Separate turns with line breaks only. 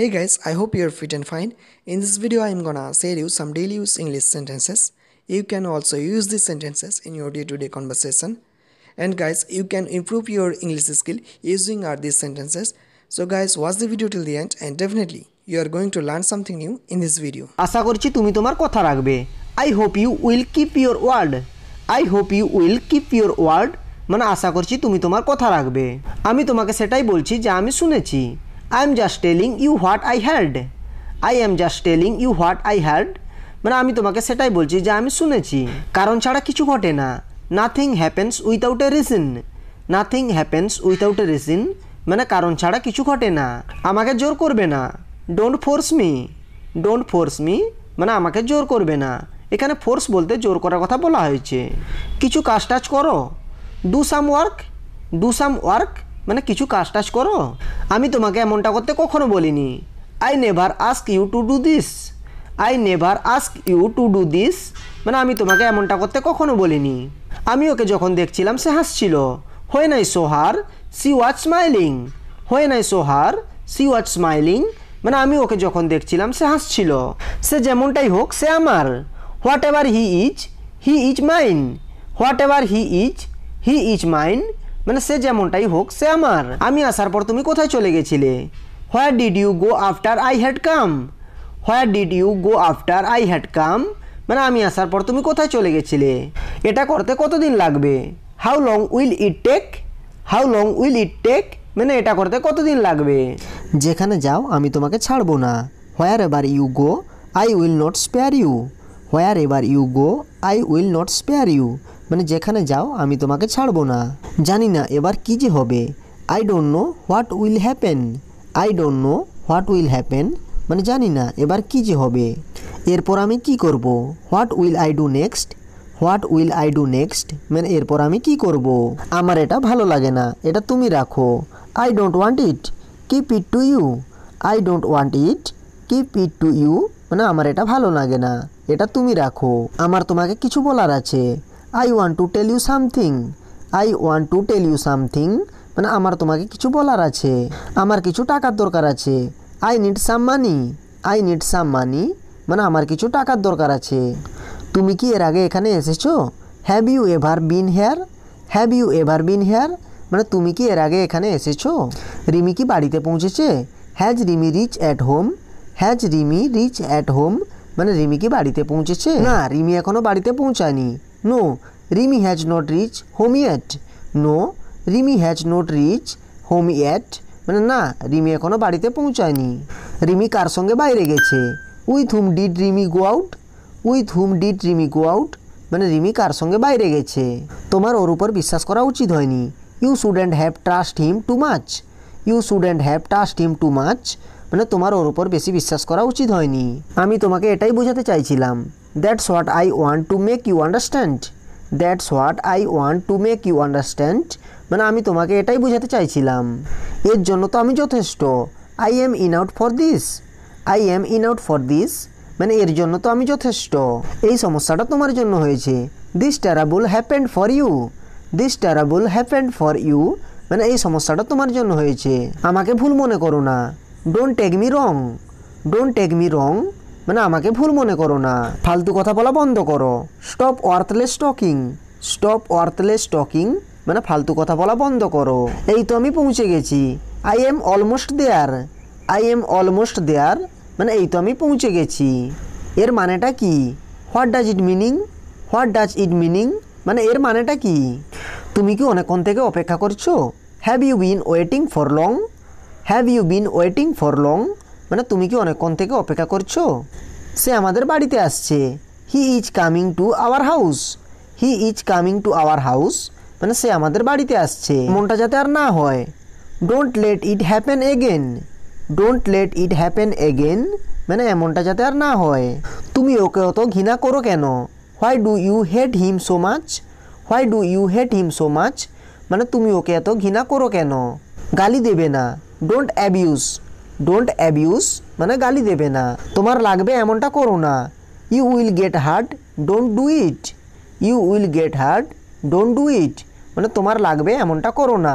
Hey guys, I hope you're fit and fine. In this video, I'm gonna share you some daily use English sentences. You can also use these sentences in your day-to-day -day conversation. And guys, you can improve your English skill using our these sentences. So guys, watch the video till the end and definitely you are going to learn something new in this video. I hope you will keep your word. I hope you will keep your word. মানে আশা করছি তুমি তোমার কথা রাখবে। আমি তোমাকে সেটাই বলছি যা আমি শুনেছি। I am just telling you what I had I am just telling you what I had মানে আমি তোমাকে সেটাই বলছি যে আমি শুনেছি কারণ ছাড়া কিছু ঘটে না nothing happens without a reason nothing happens without a reason মানে কারণ ছাড়া কিছু ঘটে না আমাকে জোর করবে না don't force me don't force me মানে আমাকে জোর করবে না এখানে ফোর্স বলতে জোর করার কথা বলা হয়েছে কিছু কাজ টাজ করো do some work do some work মানে কিছু কাজ টাজ করো আমি তোমাকে এমনটা করতে কখনো বলিনি I never ask you to do this I never ask you to do this মানে আমি তোমাকে এমনটা করতে কখনো বলিনি আমি ওকে যখন দেখছিলাম সে হাসছিল হয়ে নাই সোহার সি ওয়াজ স্মাইলিং হয়ে নাই সোহার সি ওয়াজ স্মাইলিং মানে আমি ওকে যখন দেখছিলাম সে হাসছিল সে যেমনটাই হোক সে আমার whatever he is he is mine whatever he is he is mine মানে সে যেমনটাই হোক সে আমার আমি আসার পর তুমি কোথায় চলে গেছিলে where did you go after I had come where did you go after I had come মানে আমি আসার পর তুমি কোথায় চলে গেছিলে এটা করতে কতদিন লাগবে how long will it take how long will it take মানে এটা করতে কতদিন লাগবে যেখানে যাও আমি তোমাকে ছাড়বো না wherever you go I will not spare you wherever you go I will not spare you মানে যেখানে যাও আমি তোমাকে ছাড়বো না জানি না এবার কী যে হবে I don't know what will happen I don't know what will happen মানে জানি না এবার কী যে হবে এরপর আমি কি করব what will I do next what will I do next মানে এরপর আমি কি করব আমার এটা ভালো লাগে না এটা তুমি রাখো I don't want it keep it to you I don't want it keep it to you মানে আমার এটা ভালো লাগে না এটা তুমি রাখো আমার তোমাকে কিছু বলার আছে I want to tell you something I want to tell you something মানে আমার তোমাকে কিছু বলার আছে আমার কিছু টাকার দরকার আছে I need some money I need some money মানে আমার কিছু টাকার দরকার আছে তুমি কি এর আগে এখানে এসেছো have you ever been here have you ever been here মানে তুমি কি এর আগে এখানে এসেছো রিমি কি বাড়িতে পৌঁছেছে has Rimi reach at home has Rimi reach at home মানে রিমি কি বাড়িতে পৌঁছেছে না রিমি এখনও বাড়িতে পৌঁছায়নি No, Rimi has not reached home yet. No, Rimi has not reached home yet. মানে না রিমি এখনও বাড়িতে পৌঁছায়নি রিমি কার সঙ্গে বাইরে গেছে with whom did Rimi go out with whom did Rimi go out মানে রিমি কার সঙ্গে বাইরে গেছে তোমার ওর উপর বিশ্বাস করা উচিত হয়নি you shouldn't have trust him too much you shouldn't have trust him too much মানে তোমার ওর উপর বেশি বিশ্বাস করা উচিত হয়নি আমি তোমাকে এটাই বোঝাতে চাইছিলাম that's what I want to make you understand that's what I want to make you understand মানে আমি তোমাকে এটাই বোঝাতে চাইছিলাম এর জন্য তো আমি যথেষ্ট I am in out for this I am in out for this মানে এর জন্য তো আমি যথেষ্ট এই সমস্যাটা তোমার জন্য হয়েছে this terrible happened for you this terrible happened for you মানে এই সমস্যাটা তোমার জন্য হয়েছে আমাকে ভুল মনে করো না don't take me wrong don't take me wrong মানে আমাকে ভুল মনে করো না ফালতু কথা বলা বন্ধ করো stop worthless talking stop worthless talking মানে ফালতু কথা বলা বন্ধ করো এই তো আমি পৌঁছে গেছি I am almost there I am almost there মানে এই তো আমি পৌঁছে গেছি এর মানেটা কি what does it meaning what does it meaning মানে এর মানেটা কি তুমি কি অনেকক্ষণ থেকে অপেক্ষা করছো have you been waiting for long have you been waiting for long মানে তুমি কি অনেকক্ষণ থেকে অপেক্ষা করছো সে আমাদের বাড়িতে আসছে he is coming to our house he is coming to our house মানে সে আমাদের বাড়িতে আসছে মনটা যাতে আর না হয় don't let it happen again don't let it happen again মানে এমনটা যাতে আর না হয় তুমি ওকে অত ঘৃণা করো কেন why do you hate him so much why do you hate him so much মানে তুমি ওকে এত ঘৃণা করো কেন গালি দেবে না ডোন্ট অ্যাবিউস ডোন্ট অ্যাবিউস মানে গালি দেবে না তোমার লাগবে এমনটা করো না you will get hard don't do it you will get hard don't do it মানে তোমার লাগবে এমনটা করো না